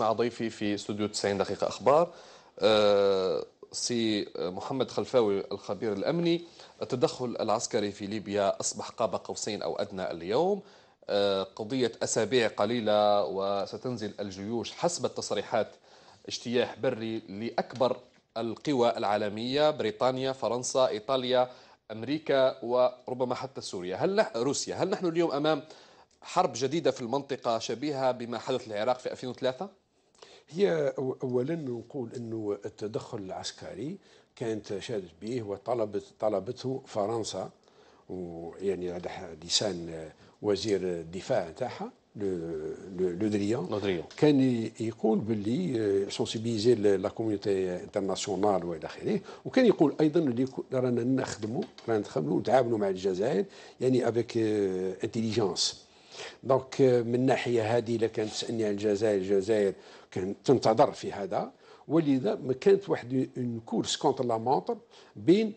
مع ضيفي في استوديو 90 دقيقة أخبار آه، سي محمد خلفاوي الخبير الأمني التدخل العسكري في ليبيا أصبح قاب قوسين أو أدنى اليوم آه، قضية أسابيع قليلة وستنزل الجيوش حسب التصريحات اجتياح بري لأكبر القوى العالمية بريطانيا فرنسا إيطاليا أمريكا وربما حتى سوريا هل نح... روسيا هل نحن اليوم أمام حرب جديدة في المنطقة شبيهة بما حدث العراق في 2003؟ هي اولا نقول انه التدخل العسكري كانت شادت به وطلبت طلبته فرنسا ويعني على لسان وزير الدفاع تاعها لو دريان كان يقول باللي سونسيبيزي لا كوميونيتي انترناسيونال والى اخره وكان يقول ايضا اللي رانا نخدموا رانا نخدموا نتعاملوا مع الجزائر يعني افيك انتيليجونس دونك من الناحيه هذه الا تسالني عن الجزائر الجزائر كانت تنتظر في هذا ولذا ما كانت واحد اون كورس كونتر لا مونتر بين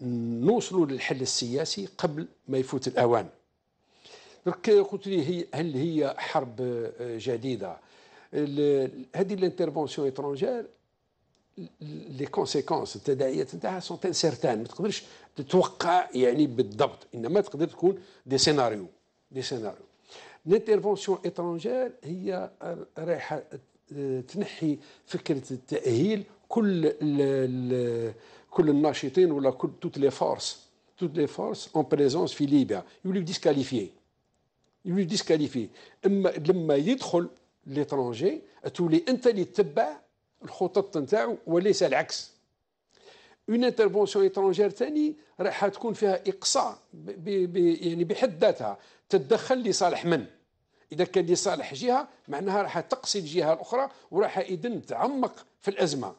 نوصلوا للحل السياسي قبل ما يفوت الاوان درك قلت لي هي هل هي حرب آه، جديده هذه الانترفونسيون اترونجير لي كونسيكونس التداعيات نتاعها سون انسيرتان ما تقدرش تتوقع يعني بالضبط انما تقدر تكون دي سيناريو دي سيناريو الانترفونسيون اترونجير هي رايحه تنحي فكره التاهيل كل كل الناشطين ولا كل توت لي فورس توت لي فورس اون بريزونس في ليبيا يوليو ديسكاليفيي يوليو ديسكاليفيي اما لما يدخل ليترونجي تولي انت اللي تتبع الخطط نتاعو وليس العكس اون انترفونسيون ايترونجير ثاني راح تكون فيها اقصاء يعني بحد ذاتها تتدخل لصالح من اذا كان لصالح جهه معناها راح تقصي الجهه الاخرى وراح اذا تعمق في الازمه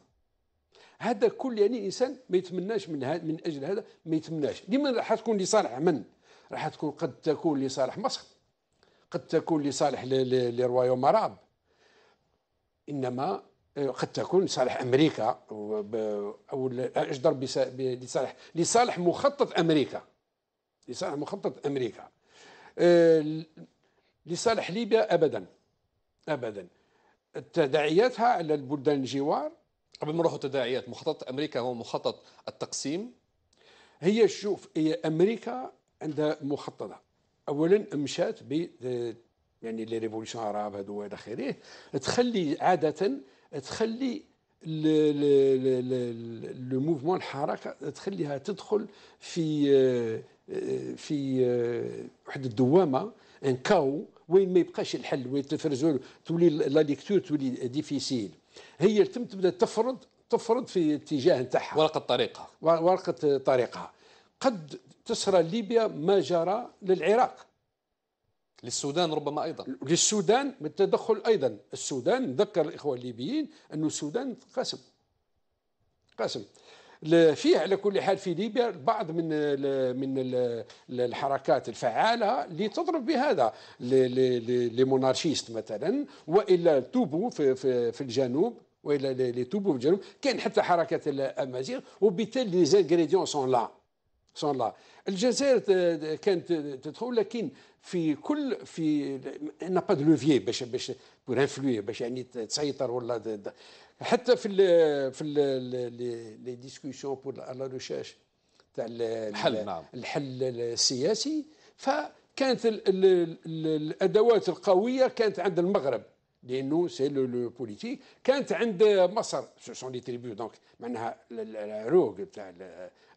هذا كل يعني الانسان ما يتمناش من من اجل هذا ما يتمناش ديما راح تكون لصالح من راح تكون قد تكون لصالح مصر قد تكون لصالح لروايوم العرب انما آه، قد تكون لصالح امريكا او اجدر لصالح لصالح مخطط امريكا لصالح مخطط امريكا آه، لصالح ليبيا ابدا ابدا تداعياتها على البلدان الجوار قبل ما نروحوا تداعيات مخطط امريكا هو مخطط التقسيم هي شوف هي امريكا عندها مخططه اولا مشات ب يعني لي ريفولوسيون عرب هذو والى اخره تخلي عاده تخلي لو موفمون الحركه تخليها تدخل في في آه، واحد الدوامه ان كاو وين ما يبقاش الحل وين تفرزون تولي لا ليكتور تولي ديفيسيل هي تم تبدا تفرض تفرض في الاتجاه نتاعها ورقه طريقها ورقه طريقها قد تسرى ليبيا ما جرى للعراق للسودان ربما ايضا للسودان بالتدخل ايضا السودان نذكر الاخوه الليبيين انه السودان قاسم قسم فيه على كل حال في ليبيا بعض من من الحركات الفعاله اللي تضرب بهذا لي مونارشيست مثلا والا توبو في, في, في الجنوب والا لي توبو في الجنوب كاين حتى حركه الامازيغ وبالتالي لي زانغريديون سون لا سون لا الجزائر كانت تدخل لكن في كل في نابا با دو لوفيي باش باش بور انفلوي باش يعني تسيطر ولا حتى في الـ في لي ديسكسيون بور لا ريشيرش تاع الحل نعم الحل السياسي فكانت الـ الـ الادوات القويه كانت عند المغرب لانه سي لو بوليتيك كانت عند مصر سو سون لي تريبيو دونك معناها العروق تاع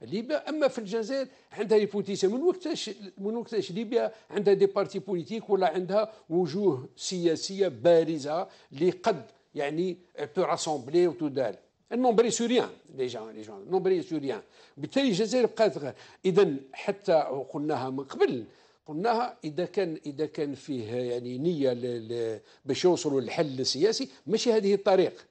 ليبيا اما في الجزائر عندها لي بوليتيسيان من وقتاش من وقتاش ليبيا عندها دي بارتي بوليتيك ولا عندها وجوه سياسيه بارزه اللي قد يعني تو راسومبلي autour d'elle. Elle سوريان sur جون لي جون نومبري سوريان بالتالي الجزائر بقات اذا حتى قلناها من قبل قلناها اذا كان اذا كان فيه يعني نيه باش يوصلوا للحل السياسي ماشي هذه الطريق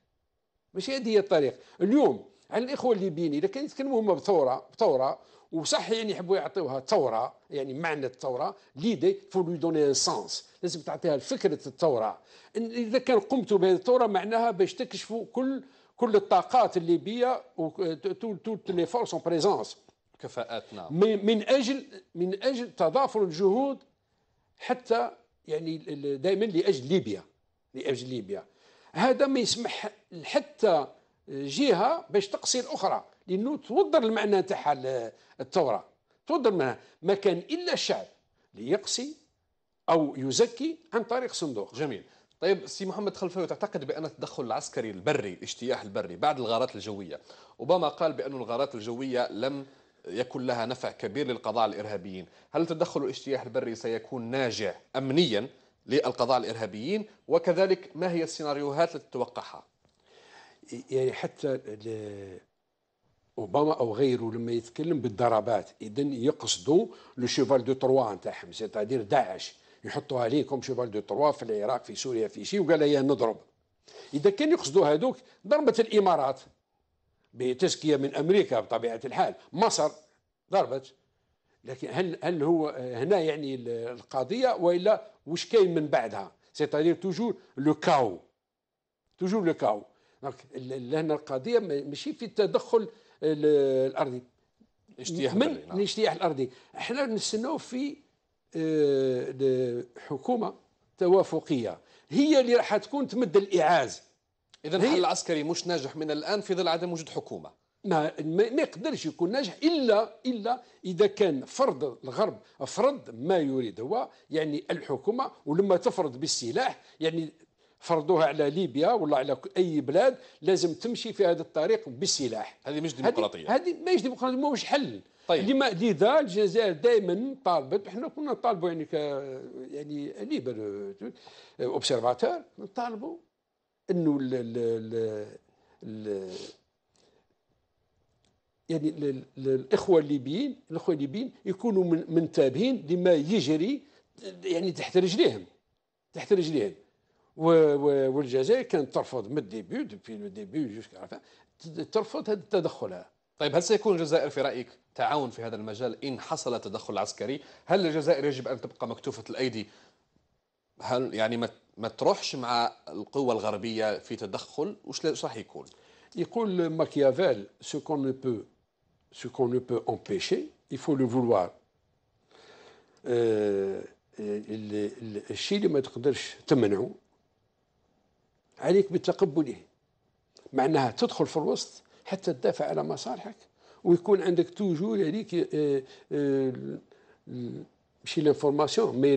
ماشي هذه هي الطريق اليوم على الاخوه الليبيين اذا كانوا يتكلموا هما بثوره بثوره وصح يعني يحبوا يعطيوها ثوره يعني معنى الثوره ليدي فو لو دوني ان سونس لازم تعطيها فكره الثوره اذا كان قمتوا بهذه الثوره معناها باش تكشفوا كل كل الطاقات الليبيه وتوت لي فورس اون بريزونس كفاءات نعم من اجل من اجل تضافر الجهود حتى يعني دائما لاجل ليبيا لاجل ليبيا هذا ما يسمح حتى جهه باش تقصي الاخرى لانه توضر المعنى تاعها الثوره توضر المعنى ما كان الا الشعب ليقصي او يزكي عن طريق صندوق جميل طيب سي محمد خلفاوي تعتقد بان التدخل العسكري البري الاجتياح البري بعد الغارات الجويه اوباما قال بان الغارات الجويه لم يكن لها نفع كبير للقضاء على الارهابيين هل تدخل الاجتياح البري سيكون ناجع امنيا للقضاء على الارهابيين وكذلك ما هي السيناريوهات التي تتوقعها يعني حتى اوباما او غيره لما يتكلم بالضربات اذا يقصدوا لو شيفال دو تروا نتاعهم سيتادير داعش يحطوا عليكم شيفال دو تروا في العراق في سوريا في شيء وقال يا نضرب اذا كان يقصدوا هذوك ضربت الامارات بتزكيه من امريكا بطبيعه الحال مصر ضربت لكن هل هل هو هنا يعني القضيه والا واش كاين من بعدها سيتادير توجور لو كاو توجور لو كاو اللجنه القاضيه ماشي في التدخل الارضي الاجتياح من نعم. الاجتياح الارضي احنا نستناو في آه، حكومه توافقيه هي اللي راح تكون تمد الاعاز اذا الحل العسكري مش ناجح من الان في ظل عدم وجود حكومه ما ما يقدرش يكون ناجح الا الا اذا كان فرض الغرب فرض ما يريد هو يعني الحكومه ولما تفرض بالسلاح يعني فرضوها على ليبيا ولا على اي بلاد لازم تمشي في هذا الطريق بالسلاح هذه مش ديمقراطيه هذه ماهيش ديمقراطيه ماهوش حل طيب لما لذا الجزائر دائما طالبت احنا كنا نطالبوا يعني ك يعني ليبر اوبسيرفاتور نطالبوا انه ال ال ال ال يعني ال الاخوه الليبيين الاخوه الليبيين يكونوا منتبهين لما يجري يعني تحت رجليهم تحت رجليهم والجزائر كانت ترفض من الديبي دوبي لو ديبي جوسكا ترفض هذا التدخل طيب هل سيكون الجزائر في رايك تعاون في هذا المجال ان حصل تدخل عسكري هل الجزائر يجب ان تبقى مكتوفه الايدي هل يعني ما ما تروحش مع القوة الغربيه في تدخل وش راح يكون يقول ماكيافيل سو كون نو بو سو كون نو بو امبيشي il faut فولوار vouloir euh, الشيء اللي ما تقدرش تمنعه عليك بتقبله معناها تدخل في الوسط حتى تدافع على مصالحك ويكون عندك توجور هذيك آه، آه، ماشي لانفورماسيون مي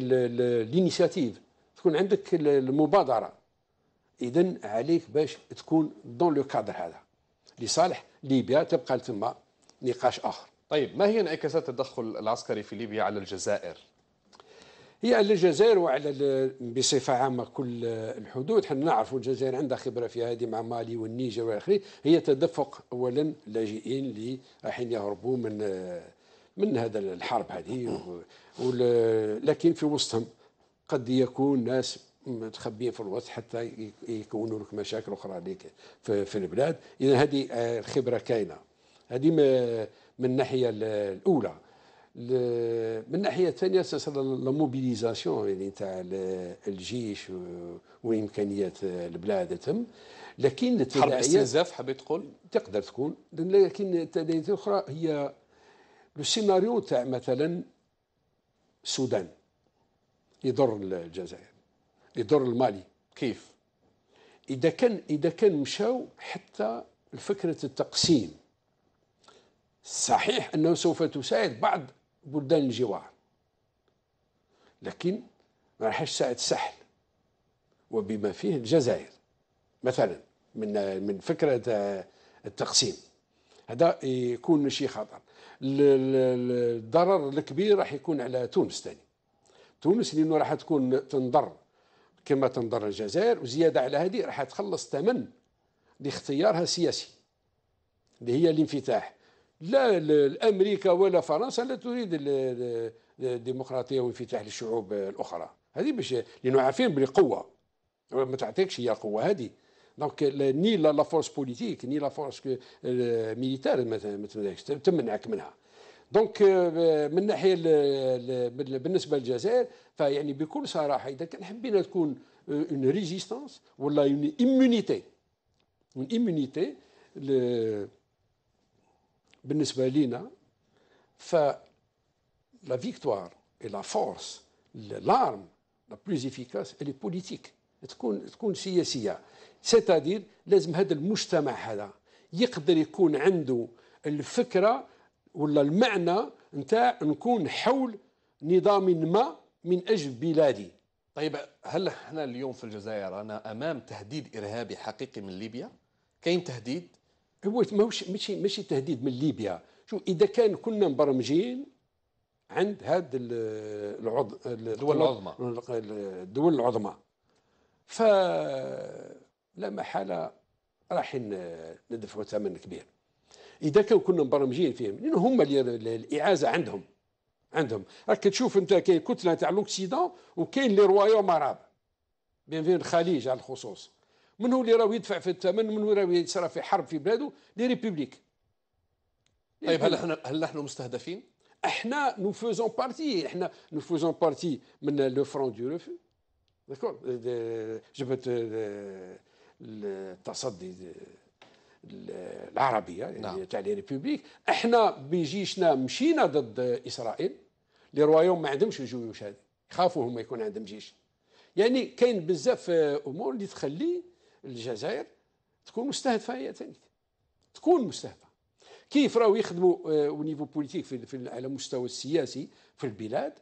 لينيشاتيف تكون عندك المبادره اذا عليك باش تكون دون لو كادر هذا لصالح ليبيا تبقى تما نقاش اخر طيب ما هي انعكاسات التدخل العسكري في ليبيا على الجزائر هي على الجزائر وعلى بصفه عامه كل الحدود حنا نعرفوا الجزائر عندها خبره في هذه مع مالي والنيجر والى هي تدفق اولا لاجئين اللي رايحين يهربوا من من هذا الحرب هذه لكن في وسطهم قد يكون ناس متخبيين في الوسط حتى يكونوا لك مشاكل اخرى لك في البلاد اذا هذه الخبره آه، كاينه هذه من الناحيه الاولى من الناحيه الثانيه سلسله لا موبيليزاسيون يعني تاع الجيش وامكانيات البلاد تم لكن حرب استنزاف حبيت تقول تقدر تكون لكن التداعيات الاخرى هي لو سيناريو تاع مثلا السودان يضر الجزائر يضر المالي كيف اذا كان اذا كان مشاو حتى فكره التقسيم صحيح انه سوف تساعد بعض بلدان الجوار لكن ما راحش ساعد الساحل وبما فيه الجزائر مثلا من من فكره آه، التقسيم هذا يكون شيء خطر الضرر الكبير راح يكون على تونس ثاني تونس لانه راح تكون تنضر كما تنضر الجزائر وزياده على هذه راح تخلص ثمن لاختيارها السياسي اللي هي الانفتاح لا الامريكا ولا فرنسا لا تريد الديمقراطيه وانفتاح للشعوب الاخرى هذه باش لانه عارفين بلي قوه ما تعطيكش هي القوه هذه دونك ني لا فورس بوليتيك ني لا فورس ميليتار ما تمنعك منها دونك من ناحيه بالنسبه للجزائر فيعني بكل صراحه اذا كان حبينا تكون اون آه، ريزيستانس ولا اون ايمونيتي اون ايمونيتي بالنسبه لنا ف لا فيكتوار اي لا فورس لارم لا بلوز افيكاس اللي بوليتيك تكون تكون سياسيه سيتادير لازم هذا المجتمع هذا يقدر يكون عنده الفكره ولا المعنى نتاع نكون حول نظام ما من اجل بلادي طيب هل احنا اليوم في الجزائر انا امام تهديد ارهابي حقيقي من ليبيا كاين تهديد هو ماهوش ماشي ماشي تهديد من ليبيا شو اذا كان كنا مبرمجين عند هاد العض... الدول العظمى الدول العظمى ف لا محاله راح ندفعوا ثمن كبير اذا كان كنا مبرمجين فيهم لان هما الاعازه عندهم عندهم راك تشوف انت كاين كتله تاع لوكسيدون وكاين لي روايوم عرب بين الخليج على الخصوص من هو اللي راهو يدفع في الثمن من هو راهو يصرف في حرب في بلاده لي ريبوبليك طيب هل احنا هل نحن مستهدفين؟ احنا نو فوزون بارتي احنا نو فوزون بارتي من لو فرون دو ريفو داكور جبهه التصدي العربيه يعني نعم. تاع لي ريبوبليك احنا بجيشنا مشينا ضد اسرائيل لي رويوم ما عندهمش الجيوش هذه يخافوا هما يكون عندهم جيش يعني كاين بزاف آه، امور اللي تخلي الجزائر تكون مستهدفه هي ثاني تكون مستهدفه كيف راهو يخدموا ونيفو بوليتيك في على المستوى السياسي في البلاد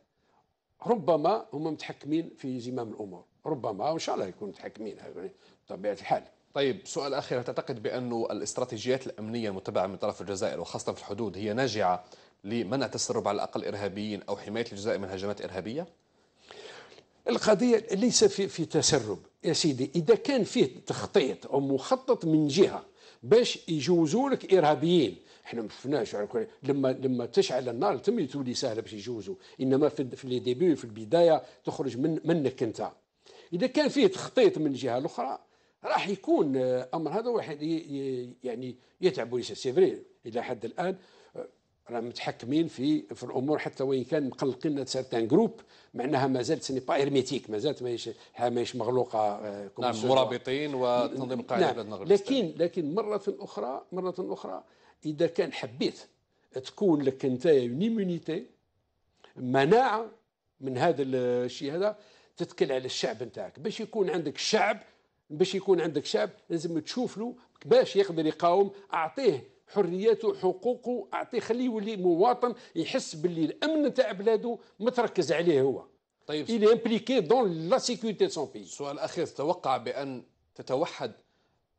ربما هما متحكمين في زمام الامور ربما وان شاء الله يكونوا متحكمين يعني بطبيعه الحال طيب سؤال اخير هل تعتقد بانه الاستراتيجيات الامنيه المتبعه من طرف الجزائر وخاصه في الحدود هي ناجعه لمنع تسرب على الاقل ارهابيين او حمايه الجزائر من هجمات ارهابيه؟ القضية ليس في, في تسرب يا سيدي إذا كان فيه تخطيط أو مخطط من جهة باش يجوزوا لك إرهابيين احنا ما شفناش لما لما تشعل النار تم تولي سهله باش يجوزوا انما في, في لي ديبي في البدايه تخرج من منك انت اذا كان فيه تخطيط من جهة الاخرى راح يكون آه، امر هذا واحد يعني يتعب ويسعى سي فري الى حد الان راه متحكمين في في الامور حتى وان كان مقلقين سيرتان جروب معناها مازال سني با ارميتيك ما ماهيش ماهيش مغلوقه آه، نعم مرابطين وتنظيم القاعده نعم. لكن لكن مره اخرى مره اخرى اذا كان حبيت تكون لك انت ايمونيتي مناعه من هذا الشيء هذا تتكل على الشعب نتاعك باش يكون عندك شعب باش يكون عندك شعب لازم تشوف له باش يقدر يقاوم اعطيه حرياته حقوقه اعطيه خليه يولي مواطن يحس باللي الامن تاع بلاده متركز عليه هو طيب il امبليكي دون لا سيكوريتي سون بي سؤال اخير تتوقع بان تتوحد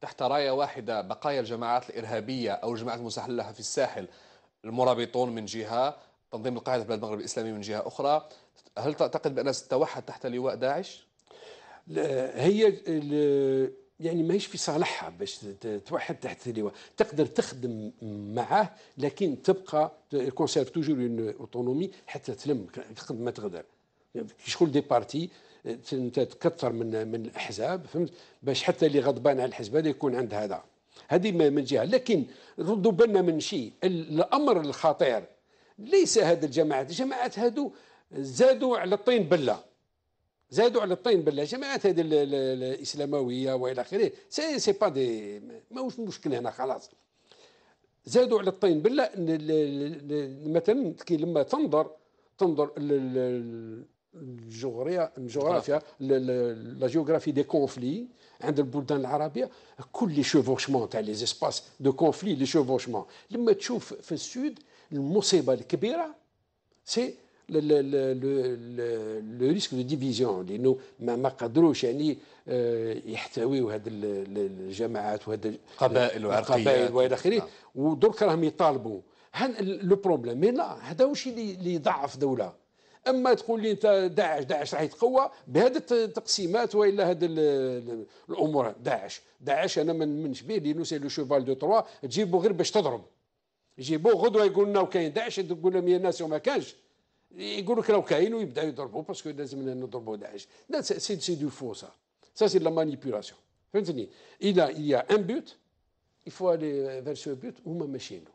تحت رايه واحده بقايا الجماعات الارهابيه او الجماعات المسلحه في الساحل المرابطون من جهه تنظيم القاعده في بلاد المغرب الاسلامي من جهه اخرى هل تعتقد بانها ستتوحد تحت لواء داعش؟ هي يعني ماهيش في صالحها باش توحد تحت اللواء تقدر تخدم معاه لكن تبقى كونسيرف توجور اون اوتونومي حتى تلم تخدم ما تقدر كي شغل دي بارتي انت تكثر من من الاحزاب فهمت باش حتى اللي غضبان على الحزب هذا يكون عند هذا هذه من جهه لكن ردوا بالنا من شيء الامر الخطير ليس هذا الجماعات الجماعات هذو زادوا على الطين بله زادوا على الطين بالله جماعات هذه الاسلامويه والى اخره سي سي با دي ماهوش مشكل هنا خلاص زادوا على الطين بالله مثلا كي لما تنظر تنظر الجغرافيا الجغرافيا لا جيوغرافي دي كونفلي عند البلدان العربيه كل لي شوفوشمون تاع لي زيسباس دو كونفلي لي شوفوشمون لما تشوف في السود المصيبه الكبيره سي لو ريسك دو ديفيزيون لانه ما ما قدروش يعني آه، يحتويوا هذه الجماعات وهذا القبائل والقبائل والى اخره آه. ودرك راهم يطالبوا لو بروبليم مي لا هذا واش اللي يضعف دوله اما تقول لي انت داعش داعش راح يتقوى بهذه التقسيمات والا هذه الامور داعش داعش انا ما نمنش به لانه سي لو شوفال دو تروا تجيبو غير باش تضرب يجيبوه غدوه يقول لنا وكاين داعش تقول لهم يا ناس وما كانش يقول لك راهو كاين ويبدا يضربوا باسكو لازم نضربوا داعش لا سي سي دو فو سا سا سي لا مانيبيولاسيون فهمتني اذا يا ان بوت يفوا لي il faut aller هما ماشيين له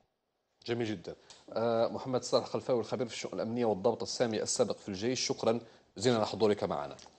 جميل جدا آه محمد صالح خلفاوي الخبير في الشؤون الامنيه والضبط السامي السابق في الجيش شكرا زين لحضورك معنا